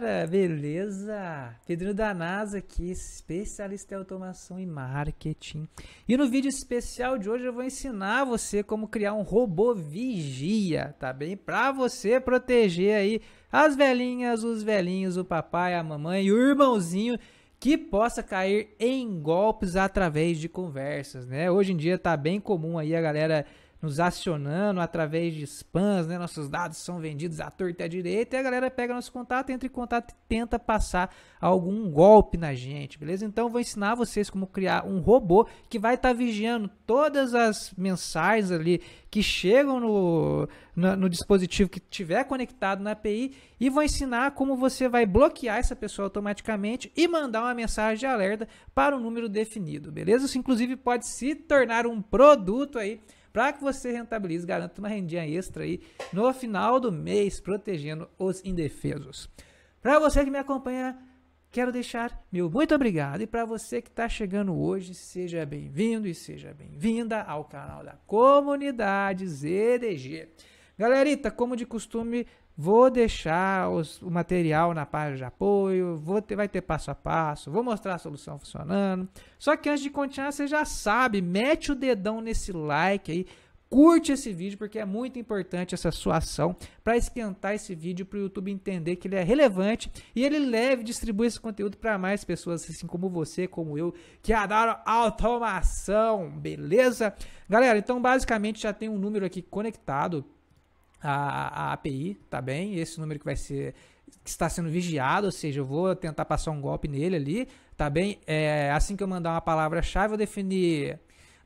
galera, beleza? Pedro da NASA aqui, especialista em automação e marketing. E no vídeo especial de hoje eu vou ensinar você como criar um robô vigia, tá bem? Para você proteger aí as velhinhas, os velhinhos, o papai, a mamãe e o irmãozinho que possa cair em golpes através de conversas, né? Hoje em dia tá bem comum aí a galera nos acionando através de spams, né? Nossos dados são vendidos à torta e à direita e a galera pega nosso contato, entra em contato e tenta passar algum golpe na gente, beleza? Então eu vou ensinar vocês como criar um robô que vai estar tá vigiando todas as mensagens ali que chegam no, no, no dispositivo que tiver conectado na API e vou ensinar como você vai bloquear essa pessoa automaticamente e mandar uma mensagem de alerta para um número definido, beleza? Isso inclusive pode se tornar um produto aí para que você rentabilize, garanta uma rendinha extra aí no final do mês, protegendo os indefesos. Para você que me acompanha, quero deixar meu muito obrigado. E para você que está chegando hoje, seja bem-vindo e seja bem-vinda ao canal da Comunidade ZDG. Galerita, como de costume, vou deixar os, o material na página de apoio, vou ter, vai ter passo a passo, vou mostrar a solução funcionando. Só que antes de continuar, você já sabe, mete o dedão nesse like aí, curte esse vídeo porque é muito importante essa sua ação para esquentar esse vídeo para o YouTube entender que ele é relevante e ele leve distribui esse conteúdo para mais pessoas assim como você, como eu, que adoram automação, beleza? Galera, então basicamente já tem um número aqui conectado a, a API, tá bem? Esse número que vai ser que está sendo vigiado, ou seja, eu vou tentar passar um golpe nele ali, tá bem? É, assim que eu mandar uma palavra-chave, eu definir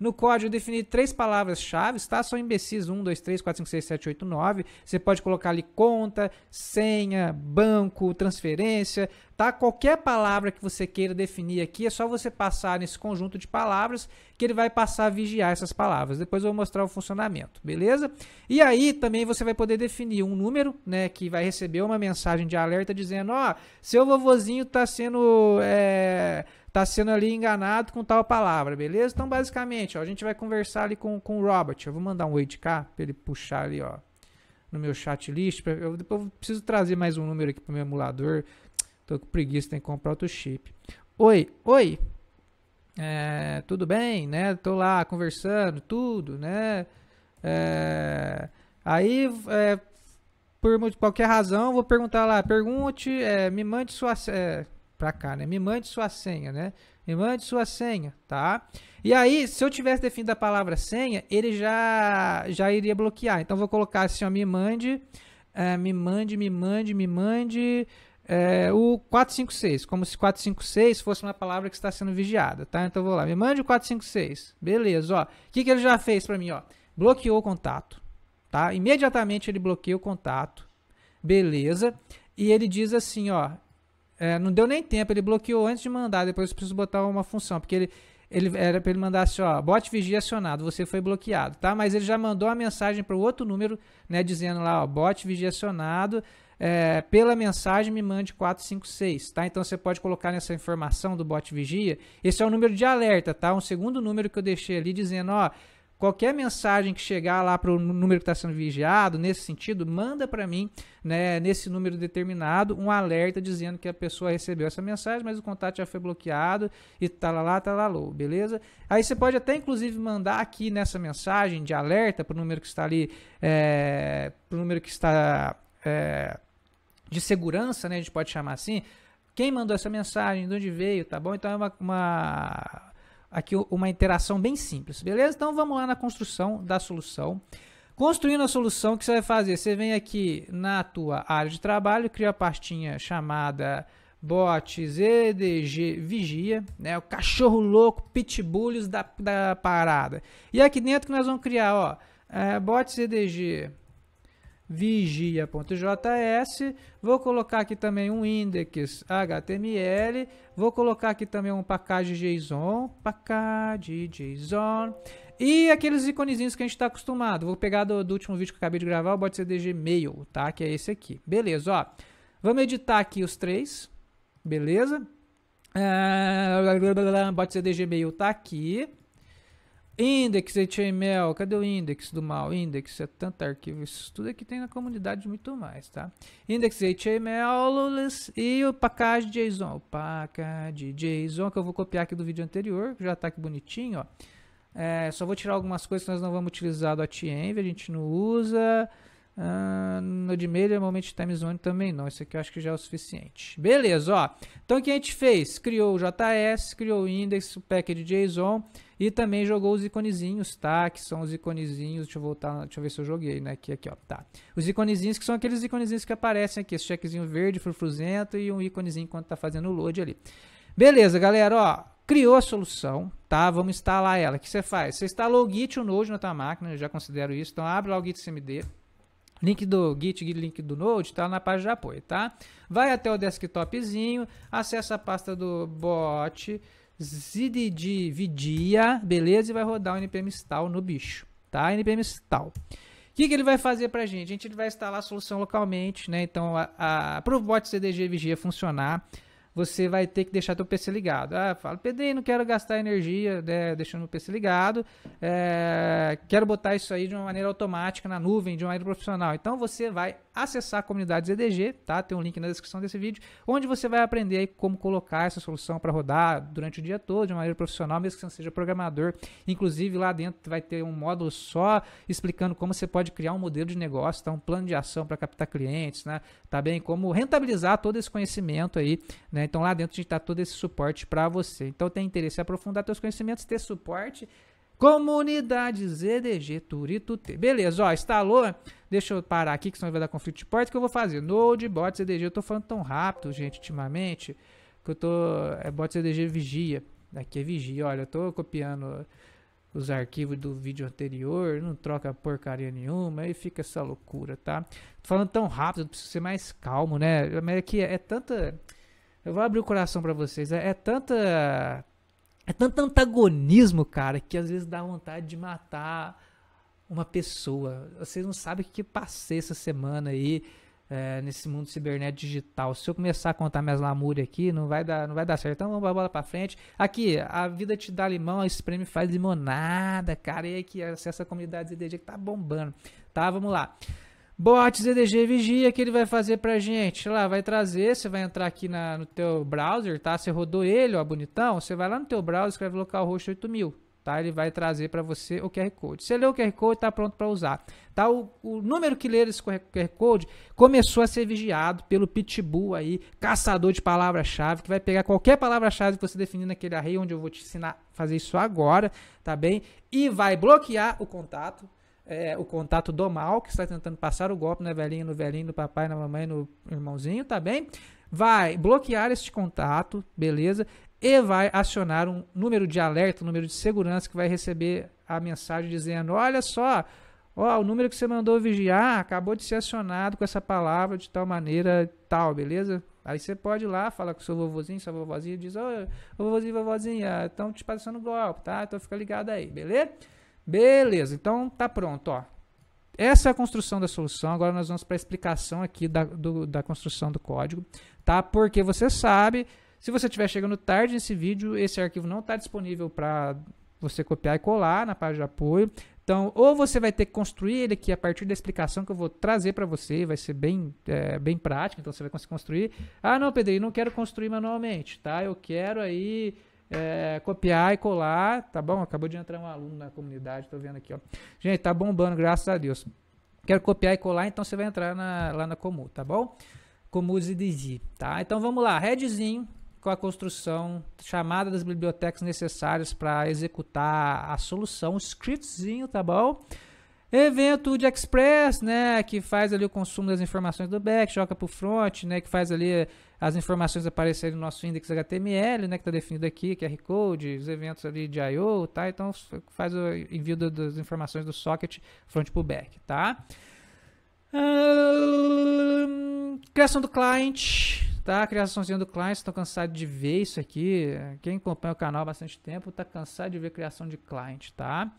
no código eu defini três palavras-chave, tá? São imbecis 1, 2, 3, 4, 5, 6, 7, 8, 9. Você pode colocar ali conta, senha, banco, transferência, tá? Qualquer palavra que você queira definir aqui, é só você passar nesse conjunto de palavras que ele vai passar a vigiar essas palavras. Depois eu vou mostrar o funcionamento, beleza? E aí também você vai poder definir um número, né, que vai receber uma mensagem de alerta dizendo, ó, oh, seu vovozinho tá sendo... É tá sendo ali enganado com tal palavra, beleza? Então, basicamente, ó, a gente vai conversar ali com, com o Robert. Eu vou mandar um oi de cá para ele puxar ali, ó, no meu chat list. Pra, eu, depois preciso trazer mais um número aqui pro meu emulador. Tô com preguiça, tem que comprar outro chip. Oi, oi. É, tudo bem, né? Tô lá conversando, tudo, né? É, aí, é, por qualquer razão, vou perguntar lá, pergunte, é, me mande sua é, para cá, né? Me mande sua senha, né? Me mande sua senha, tá? E aí, se eu tivesse definido a palavra senha, ele já já iria bloquear. Então vou colocar assim, ó, me mande, é, me mande, me mande, me mande é, o 456, como se 456 fosse uma palavra que está sendo vigiada, tá? Então vou lá, me mande o 456. Beleza, ó. O que, que ele já fez para mim, ó? Bloqueou o contato, tá? Imediatamente ele bloqueou o contato. Beleza. E ele diz assim, ó, é, não deu nem tempo, ele bloqueou antes de mandar, depois eu preciso botar uma função, porque ele, ele era para ele mandar assim, ó, bot vigia acionado, você foi bloqueado, tá? Mas ele já mandou a mensagem para o outro número, né, dizendo lá, ó, bot vigia acionado, é, pela mensagem me mande 456, tá? Então você pode colocar nessa informação do bot vigia, esse é o número de alerta, tá? Um segundo número que eu deixei ali dizendo, ó, qualquer mensagem que chegar lá para o número que está sendo vigiado, nesse sentido, manda para mim, né, nesse número determinado, um alerta dizendo que a pessoa recebeu essa mensagem, mas o contato já foi bloqueado e tal, tá lá, tá lá, lá, beleza? Aí você pode até, inclusive, mandar aqui nessa mensagem de alerta para o número que está ali, é, para o número que está é, de segurança, né, a gente pode chamar assim, quem mandou essa mensagem, de onde veio, tá bom? Então é uma, uma aqui uma interação bem simples, beleza? Então vamos lá na construção da solução. Construindo a solução, o que você vai fazer? Você vem aqui na tua área de trabalho, cria a pastinha chamada bots, EDG, vigia, né? O cachorro louco, pitbulls da, da parada. E aqui dentro que nós vamos criar, ó, é, bots, EDG, vigia.js, vou colocar aqui também um index HTML, vou colocar aqui também um package JSON, package JSON, e aqueles iconezinhos que a gente está acostumado. Vou pegar do, do, último vídeo que eu acabei de gravar, o bot CDG mail, tá? Que é esse aqui. Beleza, ó. Vamos editar aqui os três, beleza? Ah, bot CDG mail tá aqui. Index HTML, cadê o index do mal? Index é tanto arquivo, isso tudo aqui é tem na comunidade muito mais, tá? Index HTML e o package JSON. O package JSON que eu vou copiar aqui do vídeo anterior, que já tá aqui bonitinho, ó. É, só vou tirar algumas coisas que nós não vamos utilizar do AtEnv, a gente não usa. Ah, no de meia, é Moment Time Zone também não. Isso aqui eu acho que já é o suficiente. Beleza, ó. Então o que a gente fez? Criou o JS, criou o index, o package JSON e também jogou os iconezinhos, tá? Que são os iconezinhos, deixa eu voltar, deixa eu ver se eu joguei, né? Aqui, aqui, ó, tá. Os iconezinhos que são aqueles iconezinhos que aparecem aqui, esse checkzinho verde, frufruzento e um iconezinho enquanto tá fazendo o load ali. Beleza, galera, ó, criou a solução, tá? Vamos instalar ela. O que você faz? Você instala o Git o Node na tua máquina, eu já considero isso. Então abre lá o Git CMD. Link do Git, link do Node, tá na página de apoio, tá? Vai até o desktopzinho, acessa a pasta do bot, ZDD Vidia, beleza? E vai rodar o npm install no bicho, tá? npm install. O que, que, ele vai fazer para a gente? A gente vai instalar a solução localmente, né? Então, para o bot CDG Vigia funcionar, você vai ter que deixar teu PC ligado. Ah, fala, Pedrinho, não quero gastar energia né, deixando o PC ligado, é, quero botar isso aí de uma maneira automática na nuvem, de uma maneira profissional. Então você vai acessar a comunidade ZDG, tá? Tem um link na descrição desse vídeo, onde você vai aprender como colocar essa solução para rodar durante o dia todo, de uma maneira profissional, mesmo que você não seja programador. Inclusive lá dentro vai ter um módulo só explicando como você pode criar um modelo de negócio, tá? um plano de ação para captar clientes, né? Tá bem? Como rentabilizar todo esse conhecimento aí, né? Né? Então lá dentro a gente tá todo esse suporte para você. Então tem interesse em aprofundar seus conhecimentos, ter suporte. Comunidade ZDG Turitut. Beleza, ó, instalou. Deixa eu parar aqui que senão vai dar conflito de porta que eu vou fazer. Node, bot, ZDG. Eu tô falando tão rápido, gente, ultimamente, que eu tô... É bot, ZDG, vigia. Aqui é vigia, olha, eu tô copiando os arquivos do vídeo anterior, não troca porcaria nenhuma, aí fica essa loucura, tá? Tô falando tão rápido, preciso ser mais calmo, né? A é que é tanta eu vou abrir o coração para vocês. É, é, tanta. É tanto antagonismo, cara, que às vezes dá vontade de matar uma pessoa. Vocês não sabem o que passei essa semana aí é, nesse mundo cibernético digital. Se eu começar a contar minhas lamúrias aqui, não vai dar, não vai dar certo. Então vamos bola para frente. Aqui, a vida te dá limão, a espreme faz limonada, cara. E aí que acessa a comunidade ZDG que tá bombando. Tá, vamos lá bot ZDG Vigia que ele vai fazer pra gente. Lá, vai trazer, você vai entrar aqui na, no teu browser, tá? Você rodou ele, ó, bonitão. Você vai lá no teu browser, escreve local host 8000, tá? Ele vai trazer para você o QR Code. Você lê o QR Code, tá pronto para usar. Tá? O, o número que lê esse QR Code começou a ser vigiado pelo Pitbull aí, caçador de palavra-chave, que vai pegar qualquer palavra-chave que você definir naquele array, onde eu vou te ensinar a fazer isso agora, tá bem? E vai bloquear o contato é, o contato do mal, que está tentando passar o golpe na velhinha, no velhinho, no papai, na mamãe, no irmãozinho, tá bem? Vai bloquear este contato, beleza? E vai acionar um número de alerta, um número de segurança que vai receber a mensagem dizendo: olha só, ó, o número que você mandou vigiar acabou de ser acionado com essa palavra de tal maneira, tal, beleza? Aí você pode ir lá, falar com seu vovozinho, sua vovozinha, diz, ô, vovozinho, vovozinha, estão te passando golpe, tá? Então fica ligado aí, beleza? Beleza, então tá pronto, ó. Essa é a construção da solução. Agora nós vamos para a explicação aqui da, do, da construção do código, tá? Porque você sabe, se você estiver chegando tarde nesse vídeo, esse arquivo não está disponível para você copiar e colar na página de apoio. Então, ou você vai ter que construir ele aqui a partir da explicação que eu vou trazer para você, vai ser bem, é, bem prático, então você vai conseguir construir. Ah, não, Pedrinho, não quero construir manualmente, tá? Eu quero aí é, copiar e colar, tá bom? Acabou de entrar um aluno na comunidade, tô vendo aqui, ó. Gente, tá bombando, graças a Deus. Quero copiar e colar, então você vai entrar na, lá na Comu, tá bom? Comu ZDZ, tá? Então vamos lá, Redzinho com a construção, chamada das bibliotecas necessárias para executar a solução, scriptzinho, tá bom? Evento de Express, né, que faz ali o consumo das informações do back, joga para o front, né, que faz ali as informações aparecerem no nosso index HTML, né, que está definido aqui, QR Code, os eventos ali de I.O., tá? Então faz o envio do, das informações do socket front para o back, tá? criação do cliente, tá? Criaçãozinha do cliente, estou cansado de ver isso aqui. Quem acompanha o canal há bastante tempo está cansado de ver criação de cliente, tá?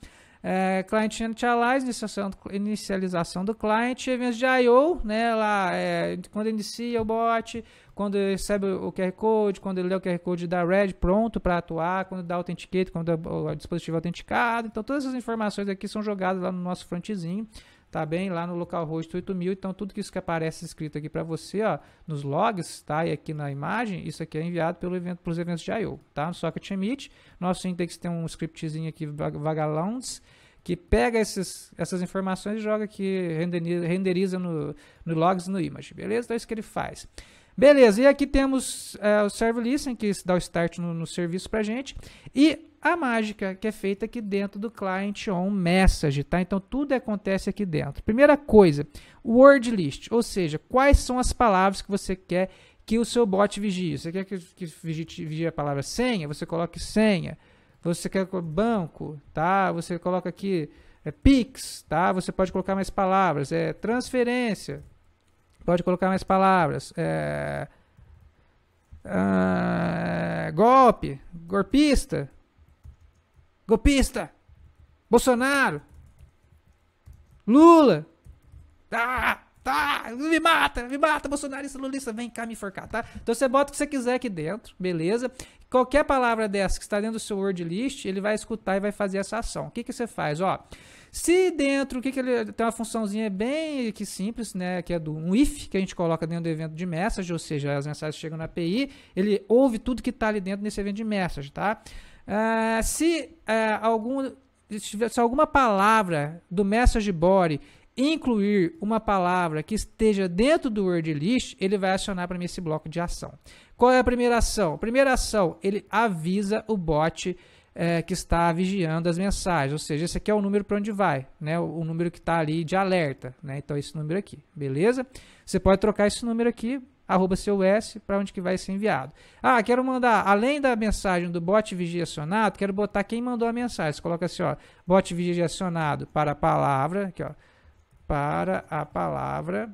É, client initialize, inicialização, inicialização do client, eventos de I.O., né, lá, é, quando inicia o bot, quando recebe o QR Code, quando ele lê o QR Code da Red, pronto para atuar, quando dá autentiquete, quando é o dispositivo é autenticado. Então, todas essas informações aqui são jogadas lá no nosso frontzinho tá bem? Lá no localhost 8000, então tudo que isso que aparece escrito aqui para você, ó, nos logs, tá? E aqui na imagem, isso aqui é enviado pelo evento, pelos eventos de I.O., tá? No Socket Emit, nosso index tem um scriptzinho aqui, vagalounds que pega esses, essas informações e joga aqui, renderiza, renderiza no, no logs no image, beleza? Então é isso que ele faz. Beleza, e aqui temos é, o Serve Listen, que dá o start no, no serviço para gente. E a mágica que é feita aqui dentro do client on message, tá? Então tudo acontece aqui dentro. Primeira coisa, word list, ou seja, quais são as palavras que você quer que o seu bot vigie. Você quer que, que vigie, vigie a palavra senha? Você coloque senha. Você quer banco, tá? Você coloca aqui é, Pix, tá? Você pode colocar mais palavras, é transferência, pode colocar mais palavras, é, ah, golpe, golpista, golpista, Bolsonaro, Lula, tá, tá, me mata, me mata, bolsonarista, lulista, vem cá me enforcar, tá? Então você bota o que você quiser aqui dentro, beleza? Qualquer palavra dessa que está dentro do seu word list, ele vai escutar e vai fazer essa ação. O que, que você faz? Ó, se dentro, o que, que ele tem uma funçãozinha bem que simples, né? Que é do um if que a gente coloca dentro do evento de message, ou seja, as mensagens chegam na API, ele ouve tudo que está ali dentro nesse evento de message, tá? É, se uh, algum, se alguma palavra do message body incluir uma palavra que esteja dentro do word list, ele vai acionar para mim esse bloco de ação. Qual é a primeira ação? Primeira ação, ele avisa o bot é, que está vigiando as mensagens, ou seja, esse aqui é o número para onde vai, né? O, o número que está ali de alerta, né? Então esse número aqui, beleza? Você pode trocar esse número aqui arroba CUS, para onde que vai ser enviado. Ah, quero mandar, além da mensagem do bot acionado, quero botar quem mandou a mensagem. Você coloca assim, ó, bot acionado para a palavra, aqui, ó, para a palavra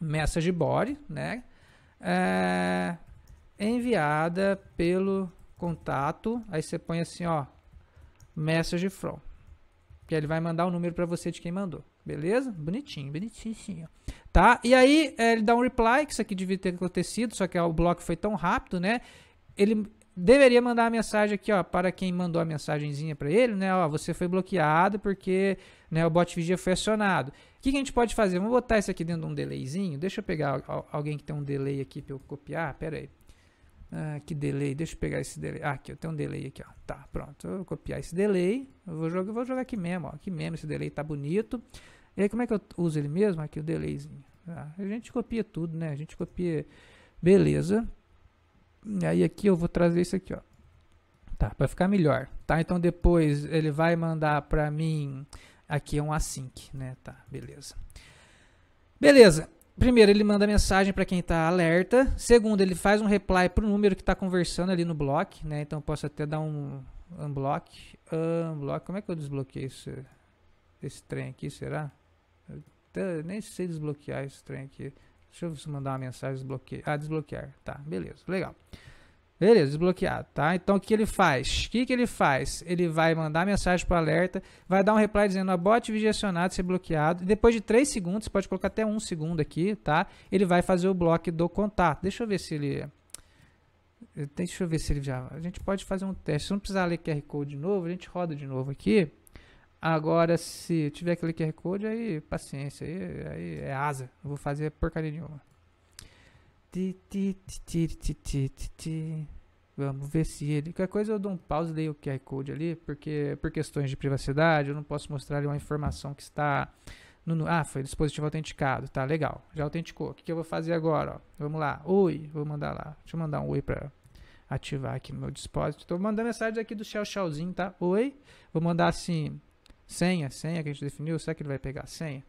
message body, né? É, enviada pelo contato, aí você põe assim, ó, message from, que ele vai mandar o número para você de quem mandou. Beleza? Bonitinho, bonitinho. Tá? E aí é, ele dá um reply, que isso aqui devia ter acontecido, só que ó, o bloco foi tão rápido, né? Ele deveria mandar a mensagem aqui, ó, para quem mandou a mensagenzinha para ele, né? Ó, você foi bloqueado porque né, o bot vigia foi acionado. O que, que a gente pode fazer? Vamos botar isso aqui dentro de um delayzinho. Deixa eu pegar alguém que tem um delay aqui para eu copiar. Pera aí. Ah, que delay, deixa eu pegar esse delay. Ah, aqui, eu tenho um delay aqui, ó. Tá, pronto. Eu vou copiar esse delay. Eu vou jogar, eu vou jogar aqui mesmo, ó. Aqui mesmo, esse delay tá bonito. E aí, como é que eu uso ele mesmo? Aqui o delayzinho. Ah, a gente copia tudo, né? A gente copia... Beleza. E aí aqui eu vou trazer isso aqui, ó. Tá, para ficar melhor. Tá, então depois ele vai mandar para mim... Aqui é um async, né? Tá, beleza. Beleza primeiro, ele manda mensagem para quem está alerta. Segundo, ele faz um reply para o número que está conversando ali no bloco, né? Então posso até dar um unblock. Unblock, como é que eu desbloqueei esse, esse trem aqui, será? Eu nem sei desbloquear esse trem aqui. Deixa eu mandar uma mensagem, desbloquear. Ah, desbloquear. Tá, beleza, legal. Legal. Beleza, desbloqueado, tá? Então o que, ele faz? O que, que ele faz? Ele vai mandar mensagem para o alerta, vai dar um reply dizendo abote vigestionado, ser bloqueado. Depois de 3 segundos, você pode colocar até 1 segundo aqui, tá? Ele vai fazer o bloco do contato. Deixa eu ver se ele... Deixa eu ver se ele já... A gente pode fazer um teste. Se não precisar ler QR Code de novo, a gente roda de novo aqui. Agora, se tiver aquele QR Code, aí paciência, aí, aí é asa. Não vou fazer porcaria nenhuma. Vamos ver se ele. Qualquer coisa eu dou um pause e leio o QR Code ali, porque é por questões de privacidade eu não posso mostrar uma informação que está no. Ah, foi dispositivo autenticado. Tá, legal. Já autenticou. O que, eu vou fazer agora? Ó? Vamos lá. Oi, vou mandar lá. Deixa eu mandar um oi para ativar aqui no meu dispositivo. Estou mandando mensagem aqui do Shell Shellzinho, tá? Oi. Vou mandar assim: senha, senha que a gente definiu. Será que ele vai pegar a senha?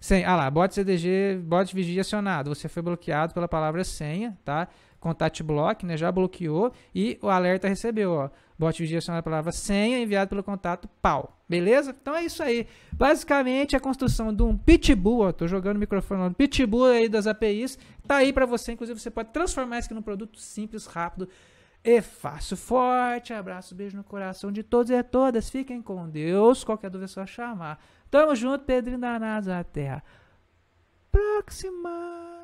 Sem, ah lá, bot CDG, bot vigia acionado. Você foi bloqueado pela palavra senha, tá? Contact block, né? Já bloqueou e o alerta recebeu, ó. Bot vigia acionado pela palavra senha enviado pelo contato pau. Beleza? Então é isso aí. Basicamente a construção de um pitbull, ó, tô jogando o microfone no pitbull aí das APIs, tá aí para você, inclusive você pode transformar isso aqui num produto simples, rápido e fácil, forte. Abraço, beijo no coração de todos e todas. Fiquem com Deus. Qualquer dúvida é só chamar. Tamo junto, Pedrinho Danados da Terra. Próxima!